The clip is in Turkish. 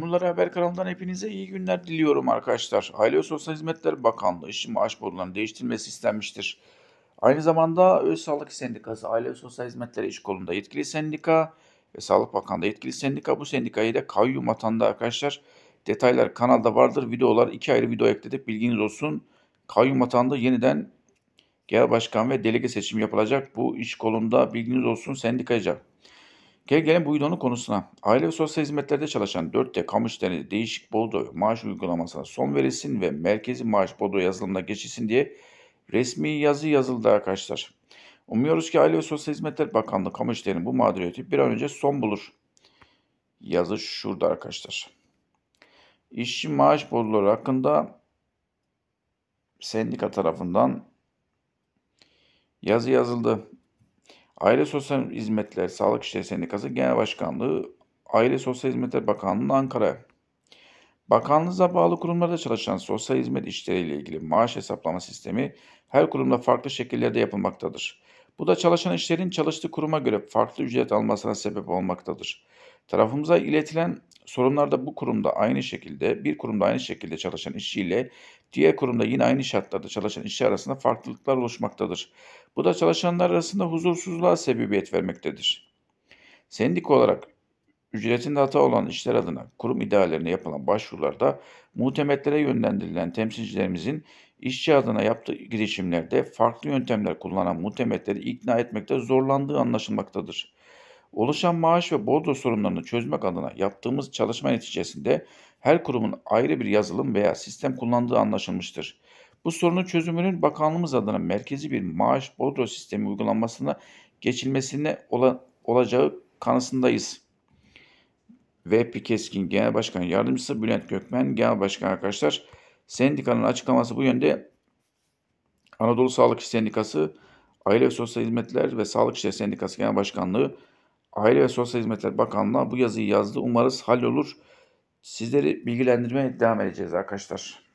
Kumrular Haber kanalından hepinize iyi günler diliyorum arkadaşlar. Aile ve Sosyal Hizmetler Bakanlığı işin maaş kodlarının değiştirilmesi istenmiştir. Aynı zamanda Öz Sağlık Sendikası Aile ve Sosyal hizmetler İş Kolu'nda yetkili sendika ve Sağlık Bakanlığı yetkili sendika bu sendikayı da kayyum atandı arkadaşlar. Detaylar kanalda vardır. Videolar iki ayrı video ekledik bilginiz olsun. Kayyum atandı yeniden genel başkan ve delege seçimi yapılacak. Bu iş kolunda bilginiz olsun sendikacı. Gel gelelim bu videonun konusuna. Aile ve sosyal hizmetlerde çalışan 4D kamu işlerinde değişik bodo maaş uygulamasına son verilsin ve merkezi maaş bodo yazılımına geçilsin diye resmi yazı yazıldı arkadaşlar. Umuyoruz ki Aile ve Sosyal Hizmetler Bakanlığı kamu işlerinin bu mağduriyeti bir an önce son bulur. Yazı şurada arkadaşlar. İşçi maaş bodoları hakkında sendika tarafından yazı yazıldı. Aile Sosyal Hizmetler Sağlık İşleri Sendikası Genel Başkanlığı Aile Sosyal Hizmetler Bakanlığı Ankara. Bakanlığınıza bağlı kurumlarda çalışan sosyal hizmet işleriyle ilgili maaş hesaplama sistemi her kurumda farklı şekillerde yapılmaktadır. Bu da çalışan işlerin çalıştığı kuruma göre farklı ücret almasına sebep olmaktadır. Tarafımıza iletilen sorunlarda bu kurumda aynı şekilde, bir kurumda aynı şekilde çalışan işçi ile diğer kurumda yine aynı şartlarda çalışan işçi arasında farklılıklar oluşmaktadır. Bu da çalışanlar arasında huzursuzluğa sebebiyet vermektedir. Sendik olarak ücretinde hata olan işler adına kurum idarelerine yapılan başvurularda muhtemetlere yönlendirilen temsilcilerimizin işçi adına yaptığı girişimlerde farklı yöntemler kullanan muhtemetleri ikna etmekte zorlandığı anlaşılmaktadır. Oluşan maaş ve bordro sorunlarını çözmek adına yaptığımız çalışma neticesinde her kurumun ayrı bir yazılım veya sistem kullandığı anlaşılmıştır. Bu sorunun çözümünün bakanlığımız adına merkezi bir maaş bordro sistemi uygulanmasına geçilmesine ola, olacağı kanısındayız. VP Keskin Genel Başkan Yardımcısı Bülent Gökmen Genel Başkan arkadaşlar sendikanın açıklaması bu yönde Anadolu Sağlık İş Sendikası Aile ve Sosyal Hizmetler ve Sağlık İşleri Sendikası Genel Başkanlığı Aile ve Sosyal Hizmetler Bakanlığı bu yazıyı yazdı. Umarız hallolur. Sizleri bilgilendirmeye devam edeceğiz arkadaşlar.